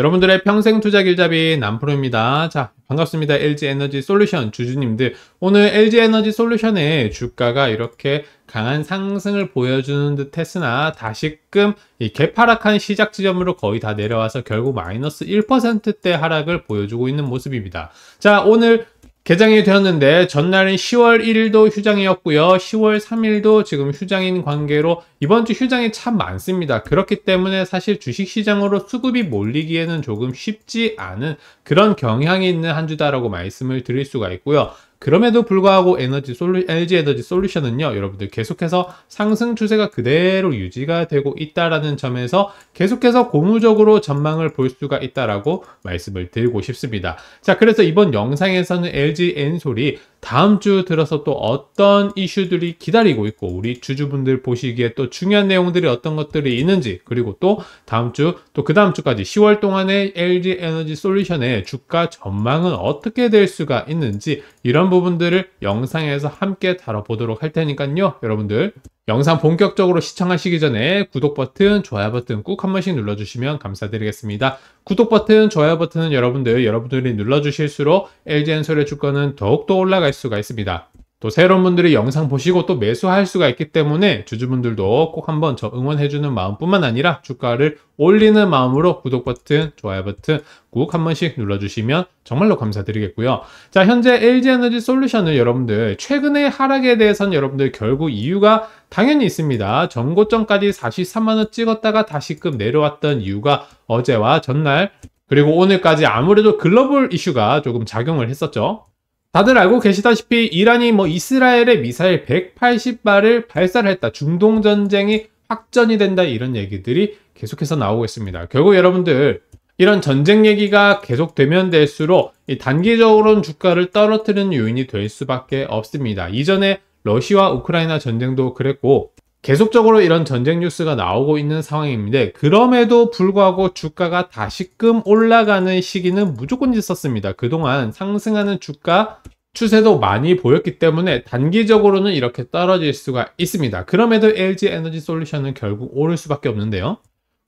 여러분들의 평생 투자 길잡이 남프로입니다. 자, 반갑습니다. LG 에너지 솔루션 주주님들. 오늘 LG 에너지 솔루션의 주가가 이렇게 강한 상승을 보여주는 듯 했으나 다시금 이 개파락한 시작 지점으로 거의 다 내려와서 결국 마이너스 1%대 하락을 보여주고 있는 모습입니다. 자, 오늘 개장이 되었는데 전날은 10월 1일도 휴장이었고요. 10월 3일도 지금 휴장인 관계로 이번 주 휴장이 참 많습니다. 그렇기 때문에 사실 주식시장으로 수급이 몰리기에는 조금 쉽지 않은 그런 경향이 있는 한 주다라고 말씀을 드릴 수가 있고요. 그럼에도 불구하고 에너지 솔루, LG 에너지 솔루션은요, 여러분들 계속해서 상승 추세가 그대로 유지가 되고 있다라는 점에서 계속해서 고무적으로 전망을 볼 수가 있다라고 말씀을 드리고 싶습니다. 자, 그래서 이번 영상에서는 LG 엔솔이 다음 주 들어서 또 어떤 이슈들이 기다리고 있고 우리 주주분들 보시기에 또 중요한 내용들이 어떤 것들이 있는지 그리고 또 다음 주 또 그 다음 주까지 10월 동안의 LG 에너지 솔루션의 주가 전망은 어떻게 될 수가 있는지 이런 부분들을 영상에서 함께 다뤄보도록 할 테니까요 여러분들 영상 본격적으로 시청하시기 전에 구독 버튼, 좋아요 버튼 꾹 한 번씩 눌러주시면 감사드리겠습니다. 구독 버튼, 좋아요 버튼은 여러분들, 여러분들이 눌러주실수록 LG엔솔의 주권은 더욱더 올라갈 수가 있습니다. 또 새로운 분들이 영상 보시고 또 매수할 수가 있기 때문에 주주분들도 꼭 한번 저 응원해주는 마음뿐만 아니라 주가를 올리는 마음으로 구독 버튼, 좋아요 버튼 꼭 한 번씩 눌러주시면 정말로 감사드리겠고요. 자, 현재 LG에너지 솔루션을 여러분들 최근의 하락에 대해서는 여러분들 결국 이유가 당연히 있습니다. 전고점까지 43만원 찍었다가 다시금 내려왔던 이유가 어제와 전날 그리고 오늘까지 아무래도 글로벌 이슈가 조금 작용을 했었죠. 다들 알고 계시다시피 이란이 뭐이스라엘의 미사일 180발을 발사를 했다. 중동 전쟁이 확전이 된다 이런 얘기들이 계속해서 나오고 있습니다. 결국 여러분들 이런 전쟁 얘기가 계속되면 될수록 단기적으로는 주가를 떨어뜨리는 요인이 될 수밖에 없습니다. 이전에 러시아 우크라이나 전쟁도 그랬고 계속적으로 이런 전쟁 뉴스가 나오고 있는 상황입니다 그럼에도 불구하고 주가가 다시금 올라가는 시기는 무조건 있었습니다. 그동안 상승하는 주가 추세도 많이 보였기 때문에 단기적으로는 이렇게 떨어질 수가 있습니다. 그럼에도 LG 에너지 솔루션은 결국 오를 수밖에 없는데요.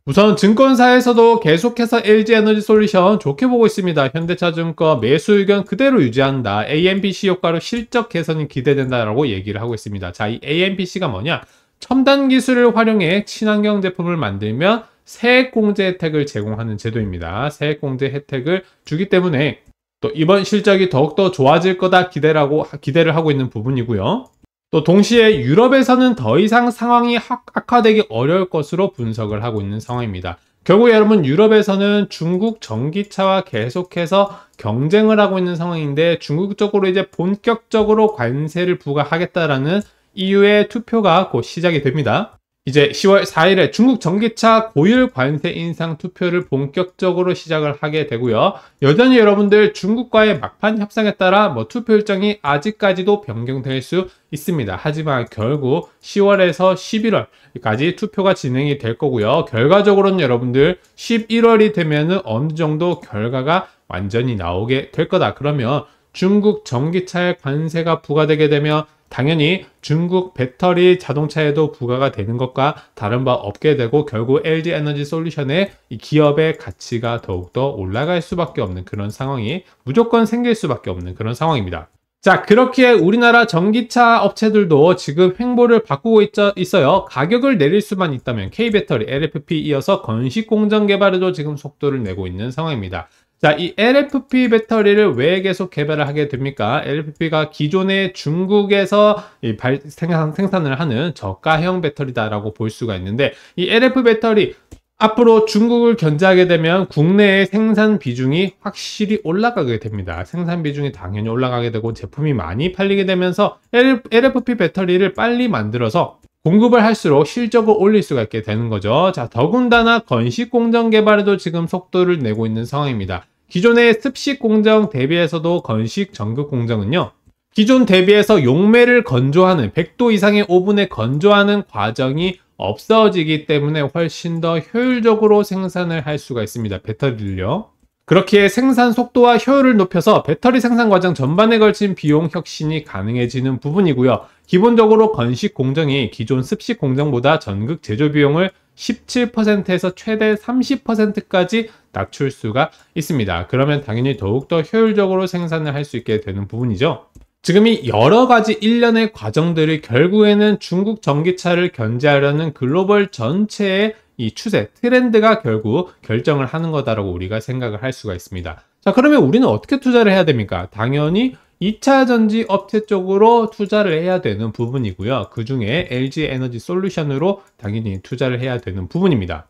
우선 증권사에서도 계속해서 LG 에너지 솔루션 좋게 보고 있습니다. 현대차증권 매수 의견 그대로 유지한다. AMPC 효과로 실적 개선이 기대된다라고 얘기를 하고 있습니다. 자, 이 AMPC가 뭐냐? 첨단 기술을 활용해 친환경 제품을 만들면 세액공제 혜택을 제공하는 제도입니다. 세액공제 혜택을 주기 때문에 또 이번 실적이 더욱더 좋아질 거다 기대라고 기대를 하고 있는 부분이고요. 또 동시에 유럽에서는 더 이상 상황이 악화되기 어려울 것으로 분석을 하고 있는 상황입니다. 결국 여러분 유럽에서는 중국 전기차와 계속해서 경쟁을 하고 있는 상황인데 중국 쪽으로 이제 본격적으로 관세를 부과하겠다라는 EU의 투표가 곧 시작이 됩니다. 이제 10월 4일에 중국 전기차 고율 관세 인상 투표를 본격적으로 시작을 하게 되고요. 여전히 여러분들 중국과의 막판 협상에 따라 뭐 투표 일정이 아직까지도 변경될 수 있습니다. 하지만 결국 10월에서 11월까지 투표가 진행이 될 거고요. 결과적으로는 여러분들 11월이 되면은 어느 정도 결과가 완전히 나오게 될 거다. 그러면 중국 전기차의 관세가 부과되게 되면 당연히 중국 배터리 자동차에도 부과가 되는 것과 다른 바 없게 되고 결국 LG 에너지 솔루션의 이 기업의 가치가 더욱더 올라갈 수밖에 없는 그런 상황이 무조건 생길 수밖에 없는 그런 상황입니다. 자 그렇기에 우리나라 전기차 업체들도 지금 횡보를 바꾸고 있, 어요 가격을 내릴 수만 있다면 K배터리 LFP 이어서 건식공정 개발에도 지금 속도를 내고 있는 상황입니다 자, 이 LFP 배터리를 왜 계속 개발을 하게 됩니까? LFP가 기존의 중국에서 발, 생산, 생산을 하는 저가형 배터리다라고 볼 수가 있는데 이 LF p 배터리 앞으로 중국을 견제하게 되면 국내의 생산 비중이 확실히 올라가게 됩니다. 생산 비중이 당연히 올라가게 되고 제품이 많이 팔리게 되면서 LFP 배터리를 빨리 만들어서 공급을 할수록 실적을 올릴 수가 있게 되는 거죠. 자, 더군다나 건식 공정 개발에도 지금 속도를 내고 있는 상황입니다. 기존의 습식 공정 대비해서도 건식 전극 공정은요. 기존 대비해서 용매를 건조하는 100도 이상의 오븐에 건조하는 과정이 없어지기 때문에 훨씬 더 효율적으로 생산을 할 수가 있습니다. 배터리를요. 그렇게 생산 속도와 효율을 높여서 배터리 생산 과정 전반에 걸친 비용 혁신이 가능해지는 부분이고요. 기본적으로 건식 공정이 기존 습식 공정보다 전극 제조 비용을 17%에서 최대 30%까지 낮출 수가 있습니다. 그러면 당연히 더욱더 효율적으로 생산을 할 수 있게 되는 부분이죠. 지금 이 여러 가지 일련의 과정들이 결국에는 중국 전기차를 견제하려는 글로벌 전체의 이 추세, 트렌드가 결국 결정을 하는 거다라고 우리가 생각을 할 수가 있습니다. 자, 그러면 우리는 어떻게 투자를 해야 됩니까? 당연히 2차 전지 업체 쪽으로 투자를 해야 되는 부분이고요. 그 중에 LG 에너지 솔루션으로 당연히 투자를 해야 되는 부분입니다.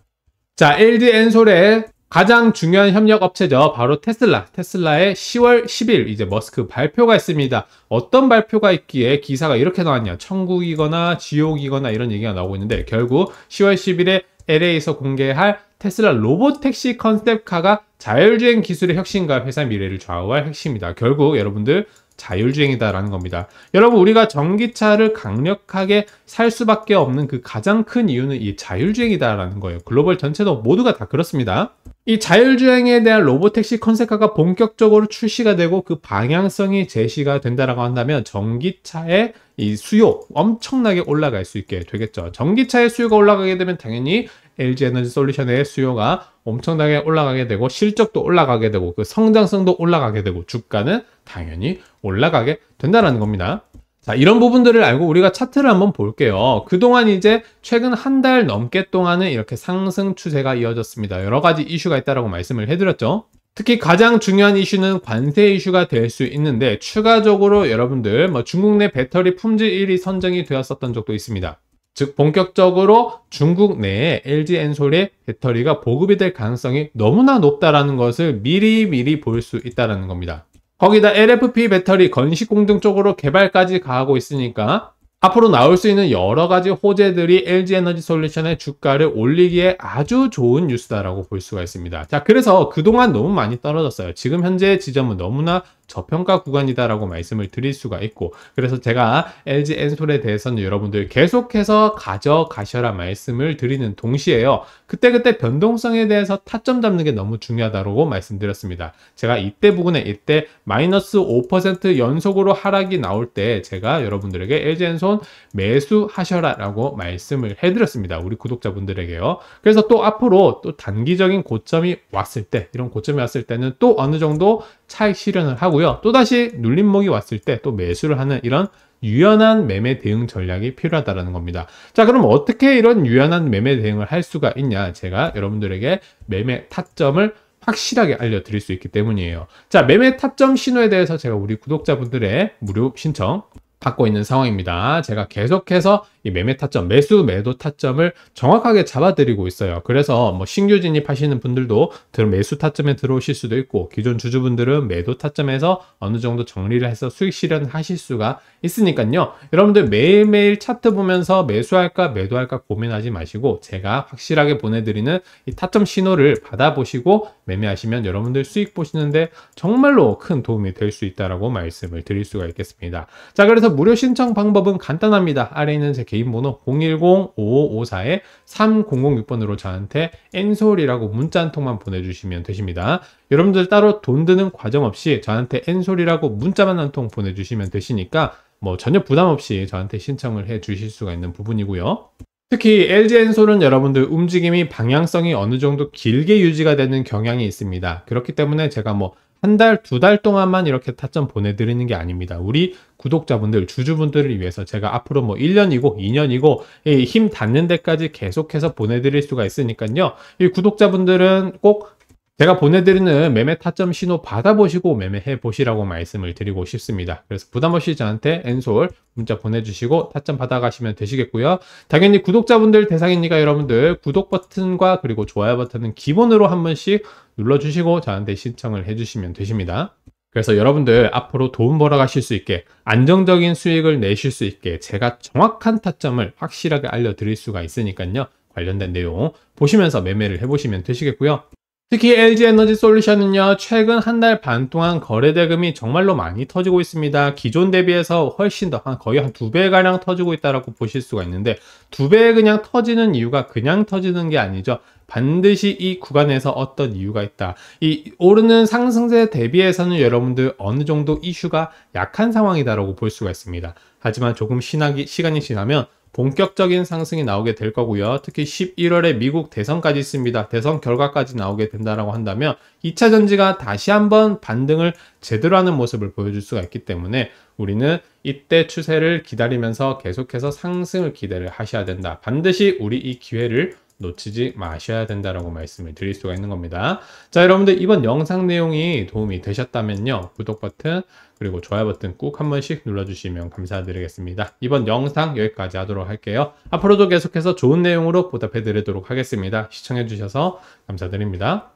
자, LG 엔솔의 가장 중요한 협력 업체죠. 바로 테슬라. 테슬라의 10월 10일 이제 머스크 발표가 있습니다. 어떤 발표가 있기에 기사가 이렇게 나왔냐. 천국이거나 지옥이거나 이런 얘기가 나오고 있는데 결국 10월 10일에 LA에서 공개할 테슬라 로봇 택시 컨셉카가 자율주행 기술의 혁신과 회사 미래를 좌우할 핵심이다. 결국 여러분들 자율주행이다라는 겁니다. 여러분 우리가 전기차를 강력하게 살 수밖에 없는 그 가장 큰 이유는 이 자율주행이다라는 거예요. 글로벌 전체도 모두가 다 그렇습니다. 이 자율주행에 대한 로보택시 컨셉화가 본격적으로 출시가 되고 그 방향성이 제시가 된다라고 한다면 전기차의 이 수요 엄청나게 올라갈 수 있게 되겠죠. 전기차의 수요가 올라가게 되면 당연히 LG 에너지 솔루션의 수요가 엄청나게 올라가게 되고 실적도 올라가게 되고 그 성장성도 올라가게 되고 주가는 당연히 올라가게 된다는 겁니다. 자, 이런 부분들을 알고 우리가 차트를 한번 볼게요. 그동안 이제 최근 한 달 넘게 동안은 이렇게 상승 추세가 이어졌습니다. 여러 가지 이슈가 있다라고 말씀을 해드렸죠. 특히 가장 중요한 이슈는 관세 이슈가 될 수 있는데 추가적으로 여러분들 뭐 중국 내 배터리 품질 1위 선정이 되었었던 적도 있습니다. 즉 본격적으로 중국 내에 LG 엔솔의 배터리가 보급이 될 가능성이 너무나 높다라는 것을 미리 미리 볼 수 있다는 겁니다. 거기다 LFP 배터리 건식공정 쪽으로 개발까지 가하고 있으니까 앞으로 나올 수 있는 여러 가지 호재들이 LG 에너지 솔루션의 주가를 올리기에 아주 좋은 뉴스다라고 볼 수가 있습니다. 자, 그래서 그동안 너무 많이 떨어졌어요. 지금 현재 지점은 너무나 저평가 구간이다라고 말씀을 드릴 수가 있고 그래서 제가 LG 엔솔에 대해서는 여러분들 계속해서 가져가셔라 말씀을 드리는 동시에요. 그때그때 변동성에 대해서 타점 잡는 게 너무 중요하다고 말씀드렸습니다. 제가 이때 부분에 이때 마이너스 5% 연속으로 하락이 나올 때 제가 여러분들에게 LG 엔솔 매수하셔라 라고 말씀을 해드렸습니다. 우리 구독자분들에게요. 그래서 또 앞으로 또 단기적인 고점이 왔을 때 이런 고점이 왔을 때는 또 어느 정도 차익 실현을 하고요. 또다시 눌림목이 왔을 때 또 매수를 하는 이런 유연한 매매 대응 전략이 필요하다는 겁니다. 자, 그럼 어떻게 이런 유연한 매매 대응을 할 수가 있냐? 제가 여러분들에게 매매 타점을 확실하게 알려드릴 수 있기 때문이에요. 자, 매매 타점 신호에 대해서 제가 우리 구독자분들의 무료 신청 받고 있는 상황입니다. 제가 계속해서 이 매매 타점, 매수 매도 타점을 정확하게 잡아드리고 있어요. 그래서 뭐 신규 진입하시는 분들도 매수 타점에 들어오실 수도 있고 기존 주주분들은 매도 타점에서 어느 정도 정리를 해서 수익 실현하실 수가 있으니까요. 여러분들 매일매일 차트 보면서 매수할까 매도할까 고민하지 마시고 제가 확실하게 보내드리는 이 타점 신호를 받아보시고 매매하시면 여러분들 수익 보시는데 정말로 큰 도움이 될 수 있다라고 말씀을 드릴 수가 있겠습니다. 자, 그래서 무료 신청 방법은 간단합니다. 아래 있는 제 개인 번호 010-5554-3006번으로 저한테 엔솔이라고 문자 한 통만 보내주시면 되십니다. 여러분들 따로 돈 드는 과정 없이 저한테 엔솔이라고 문자만 한 통 보내주시면 되시니까 뭐 전혀 부담 없이 저한테 신청을 해 주실 수가 있는 부분이고요. 특히 LG 엔솔은 여러분들 움직임이 방향성이 어느 정도 길게 유지가 되는 경향이 있습니다. 그렇기 때문에 제가 뭐한 달, 두 달 동안만 이렇게 타점 보내드리는 게 아닙니다. 우리 구독자분들, 주주분들을 위해서 제가 앞으로 뭐 1년이고 2년이고 힘 닿는 데까지 계속해서 보내드릴 수가 있으니까요. 이 구독자분들은 꼭 제가 보내드리는 매매 타점 신호 받아보시고 매매해 보시라고 말씀을 드리고 싶습니다. 그래서 부담없이 저한테 엔솔 문자 보내주시고 타점 받아가시면 되시겠고요. 당연히 구독자분들 대상이니까 여러분들 구독 버튼과 그리고 좋아요 버튼은 기본으로 한 번씩 눌러주시고 저한테 신청을 해주시면 되십니다. 그래서 여러분들 앞으로 돈 벌어가실 수 있게 안정적인 수익을 내실 수 있게 제가 정확한 타점을 확실하게 알려드릴 수가 있으니까요. 관련된 내용 보시면서 매매를 해보시면 되시겠고요. 특히 LG 에너지 솔루션은요, 최근 한 달 반 동안 거래 대금이 정말로 많이 터지고 있습니다. 기존 대비해서 훨씬 더, 한 거의 한 두 배가량 터지고 있다라고 보실 수가 있는데, 두 배 그냥 터지는 이유가 그냥 터지는 게 아니죠. 반드시 이 구간에서 어떤 이유가 있다. 이 오르는 상승세 대비해서는 여러분들 어느 정도 이슈가 약한 상황이다라고 볼 수가 있습니다. 하지만 조금 시간이 지나면 본격적인 상승이 나오게 될 거고요. 특히 11월에 미국 대선까지 있습니다. 대선 결과까지 나오게 된다라고 한다면 2차 전지가 다시 한번 반등을 제대로 하는 모습을 보여줄 수가 있기 때문에 우리는 이때 추세를 기다리면서 계속해서 상승을 기대를 하셔야 된다. 반드시 우리 이 기회를 놓치지 마셔야 된다라고 말씀을 드릴 수가 있는 겁니다. 자, 여러분들 이번 영상 내용이 도움이 되셨다면요. 구독 버튼 그리고 좋아요 버튼 꼭 한 번씩 눌러주시면 감사드리겠습니다. 이번 영상 여기까지 하도록 할게요. 앞으로도 계속해서 좋은 내용으로 보답해 드리도록 하겠습니다. 시청해 주셔서 감사드립니다.